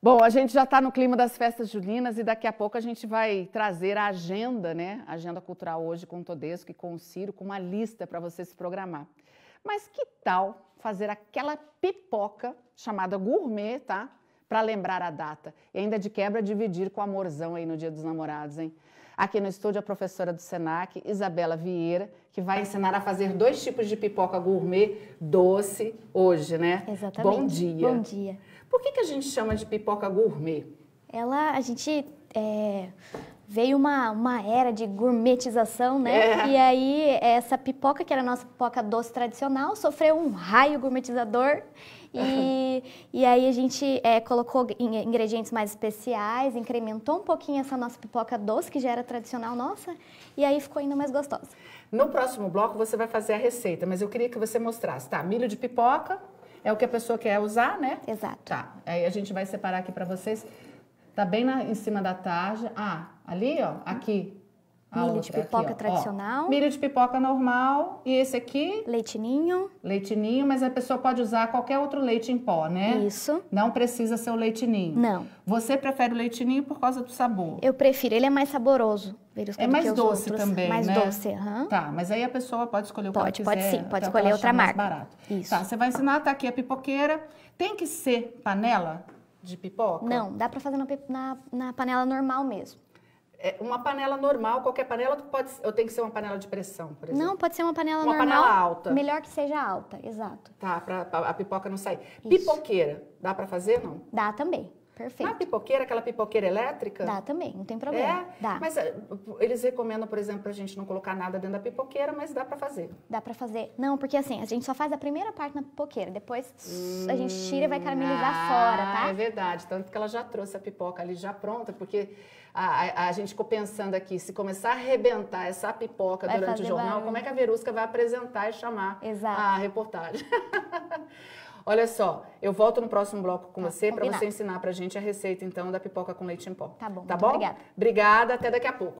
Bom, a gente já está no clima das festas julinas e daqui a pouco a gente vai trazer a agenda, né? Agenda cultural hoje com o Todesco e com o Ciro, com uma lista para você se programar. Mas que tal fazer aquela pipoca chamada gourmet, tá? Para lembrar a data. E ainda de quebra dividir com o amorzão aí no Dia dos Namorados, hein? Aqui no estúdio, a professora do SENAC, Isabela Vieira, que vai ensinar a fazer dois tipos de pipoca gourmet doce hoje, né? Exatamente. Bom dia. Bom dia. Por que, que a gente chama de pipoca gourmet? Ela, a gente é, veio uma, uma era de gourmetização, né? É. E aí essa pipoca, que era a nossa pipoca doce tradicional, sofreu um raio gourmetizador. E, e aí a gente é, colocou ingredientes mais especiais, incrementou um pouquinho essa nossa pipoca doce, que já era tradicional nossa, e aí ficou ainda mais gostosa. No próximo bloco você vai fazer a receita, mas eu queria que você mostrasse, tá? Milho de pipoca, é o que a pessoa quer usar, né? Exato. Tá. Aí a gente vai separar aqui para vocês. Tá bem na, em cima da tarja. Ah, ali, ó, aqui Milho de pipoca aqui, ó, tradicional. Ó, milho de pipoca normal. E esse aqui? Leitinho. Leitinho, mas a pessoa pode usar qualquer outro leite em pó, né? Isso. Não precisa ser o leitinho. Não. Você prefere o leitinho por causa do sabor? Eu prefiro, ele é mais saboroso. É mais doce outros. também, mais né? Mais doce, aham. Uhum. Tá, mas aí a pessoa pode escolher o pode, que Pode, sim, pode tá, tá escolher outra marca. Mais barato. Isso. Tá, você vai ensinar, tá aqui a pipoqueira. Tem que ser panela de pipoca? Não, dá pra fazer na, na, na panela normal mesmo. É, uma panela normal, qualquer panela, pode, ou tem que ser uma panela de pressão, por exemplo? Não, pode ser uma panela uma normal. Uma panela alta. Melhor que seja alta, exato. Tá, para a pipoca não sair. Isso. Pipoqueira, dá para fazer, não? Dá também. Perfeito. Na pipoqueira, aquela pipoqueira elétrica? Dá também, não tem problema. É? Dá. Mas eh, eles recomendam, por exemplo, a gente não colocar nada dentro da pipoqueira, mas dá para fazer. Dá para fazer. Não, porque assim, a gente só faz a primeira parte na pipoqueira, depois hum, a gente hum, tira e vai caramelizar ah, fora, tá? É verdade, tanto que ela já trouxe a pipoca ali já pronta, porque a, a, a gente ficou pensando aqui, se começar a arrebentar essa pipoca vai durante o jornal, barulho. como é que a Verusca vai apresentar e chamar Exato. a reportagem? Olha só, eu volto no próximo bloco com tá, você para você ensinar para gente a receita, então, da pipoca com leite em pó. Tá bom, tá bom? obrigada. Obrigada, até daqui a pouco.